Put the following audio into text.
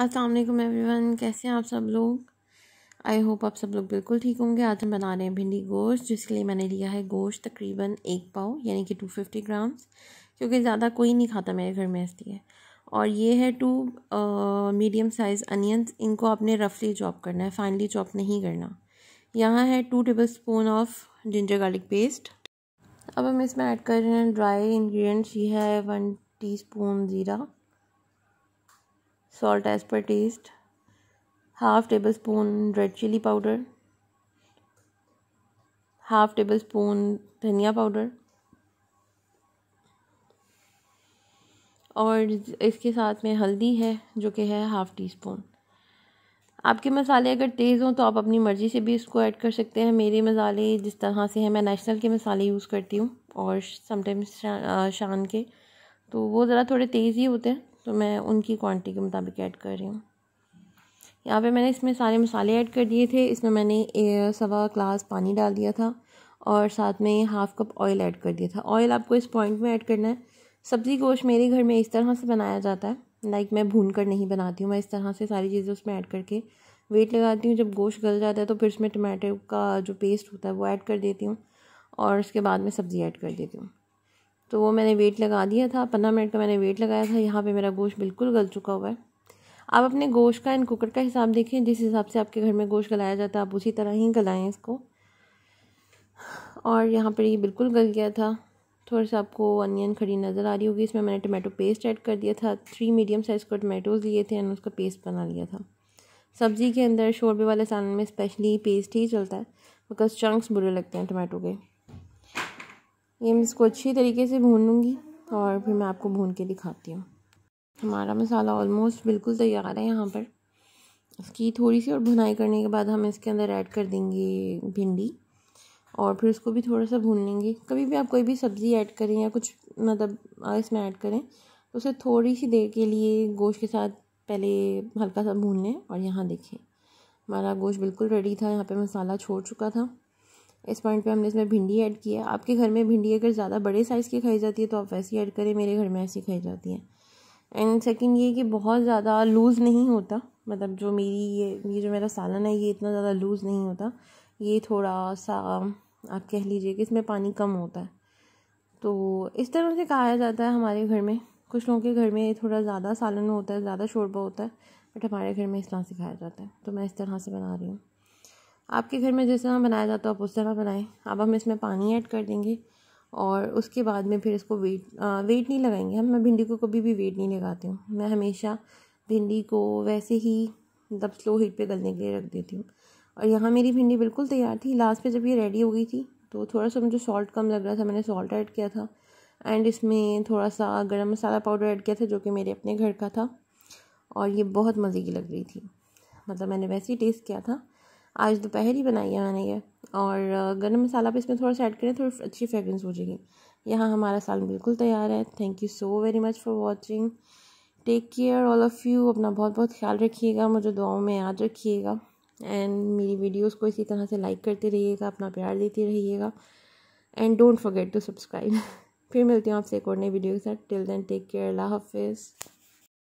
Aslam every one कैसे हैं आप सब लोग आई होप आप सब लोग बिल्कुल ठीक होंगे आज हम बना रहे हैं भिंडी गोश्त जिसके लिए मैंने लिया है गोश्त तकरीबन एक पाव यानी कि टू फिफ्टी ग्राम्स क्योंकि ज़्यादा कोई नहीं खाता मेरे घर में इसलिए और ये है टू मीडियम साइज़ अनियंस इनको आपने रफली चॉप करना है फाइनली चॉप नहीं करना यहाँ है two tablespoon of ginger garlic paste अब हम इसमें ऐड कर रहे हैं ड्राई इन्ग्रीडियंट्स ये है वन स्पून ज़ीरा salt as per taste half tablespoon red chili powder half tablespoon धनिया powder और इसके साथ में हल्दी है जो कि है हाफ़ टी स्पून आपके मसाले अगर तेज़ हों तो आप अपनी मर्ज़ी से भी इसको ऐड कर सकते हैं मेरे मसाले जिस तरह से हैं मैं नेशनल के मसाले यूज़ करती हूँ और समटाइम्स शा, शान के तो वो ज़रा थोड़े तेज़ ही होते हैं तो मैं उनकी क्वांटिटी के मुताबिक ऐड कर रही हूँ यहाँ पे मैंने इसमें सारे मसाले ऐड कर दिए थे इसमें मैंने सवा ग्लास पानी डाल दिया था और साथ में हाफ़ कप ऑयल ऐड कर दिया था ऑयल आपको इस पॉइंट में ऐड करना है सब्ज़ी गोश्त मेरे घर में इस तरह से बनाया जाता है लाइक मैं भून कर नहीं बनाती हूँ मैं इस तरह से सारी चीज़ें उसमें ऐड करके वेट लगाती हूँ जब गोश्त गल जाता है तो फिर उसमें टमाटर का जो पेस्ट होता है वो ऐड कर देती हूँ और उसके बाद में सब्ज़ी ऐड कर देती हूँ तो वो मैंने वेट लगा दिया था पंद्रह मिनट का मैंने वेट लगाया था यहाँ पे मेरा गोश्त बिल्कुल गल चुका हुआ है आप अपने गोश्त का एंड कुकर का हिसाब देखें जिस हिसाब से आपके घर में गोश्त गलाया जाता है आप उसी तरह ही गलाएँ इसको और यहाँ पर ये बिल्कुल गल गया था थोड़ा सा आपको अनियन खड़ी नज़र आ रही होगी इसमें मैंने टमाटो पेस्ट ऐड कर दिया था थ्री मीडियम साइज़ को टमाटोज़ लिए थे एंड उसका पेस्ट बना लिया था सब्ज़ी के अंदर शोरबे वाले सालन में स्पेशली पेस्ट ही चलता है बिकॉज चंक्स बुरे लगते हैं टमाटो के ये मैं इसको अच्छी तरीके से भून लूँगी और फिर मैं आपको भून के दिखाती हूँ हमारा मसाला ऑलमोस्ट बिल्कुल तैयार है यहाँ पर इसकी थोड़ी सी और भुनाई करने के बाद हम इसके अंदर ऐड कर देंगे भिंडी और फिर उसको भी थोड़ा सा भून लेंगे कभी भी आप कोई भी सब्ज़ी ऐड करें या कुछ मतलब इसमें ऐड करें तो उसे थोड़ी सी देर के लिए गोश्त के साथ पहले हल्का सा भून लें और यहाँ देखें हमारा गोश्त बिल्कुल रेडी था यहाँ पे मसाला छोड़ चुका था इस पॉइंट पे हमने इसमें भिंडी ऐड की है आपके घर में भिंडी अगर ज़्यादा बड़े साइज़ की खाई जाती है तो आप वैसी ऐड करें मेरे घर में ऐसी खाई जाती है एंड सेकेंड ये कि बहुत ज़्यादा लूज़ नहीं होता मतलब जो मेरी ये ये जो मेरा सालन है ये इतना ज़्यादा लूज़ नहीं होता ये थोड़ा सा आप कह लीजिए कि इसमें पानी कम होता है तो इस तरह से खाया जाता है हमारे घर में कुछ लोगों के घर में ये थोड़ा ज़्यादा सालन होता है ज़्यादा शोरबा होता है बट हमारे घर में इस तरह से खाया जाता है तो मैं इस तरह से बना रही हूँ आपके घर में जिस तरह बनाया जाता है आप उस तरह बनाएं अब हम इसमें पानी ऐड कर देंगे और उसके बाद में फिर इसको वेट आ, वेट नहीं लगाएंगे हम मैं भिंडी को कभी भी वेट नहीं लगाती हूँ मैं हमेशा भिंडी को वैसे ही मतलब स्लो हीट पे गलने के लिए रख देती हूँ और यहाँ मेरी भिंडी बिल्कुल तैयार थी लास्ट पे जब ये रेडी हो गई थी तो थोड़ा सा मुझे सॉल्ट कम लग रहा था मैंने सॉल्ट ऐड किया था एंड इसमें थोड़ा सा गर्म मसाला पाउडर ऐड किया था जो कि मेरे अपने घर का था और ये बहुत मज़े की लग रही थी मतलब मैंने वैसे ही टेस्ट किया था आज दोपहर ही बनाई है मैंने ये और गर्म मसाला भी इसमें थोड़ा सा ऐड करें थोड़ी अच्छी फ्रेगरेंस हो जाएगी यहाँ हमारा साल बिल्कुल तैयार है thank you so very much for watching take care all of you अपना बहुत बहुत ख्याल रखिएगा मुझे दुआओं में याद रखिएगा एंड मेरी वीडियोज़ को इसी तरह से लाइक करते रहिएगा अपना प्यार देती रहिएगा and don't forget to subscribe फिर मिलती हूँ आपसे एक और नई वीडियो के साथ टिल देन टेक केयर अल्लाह हाफिज़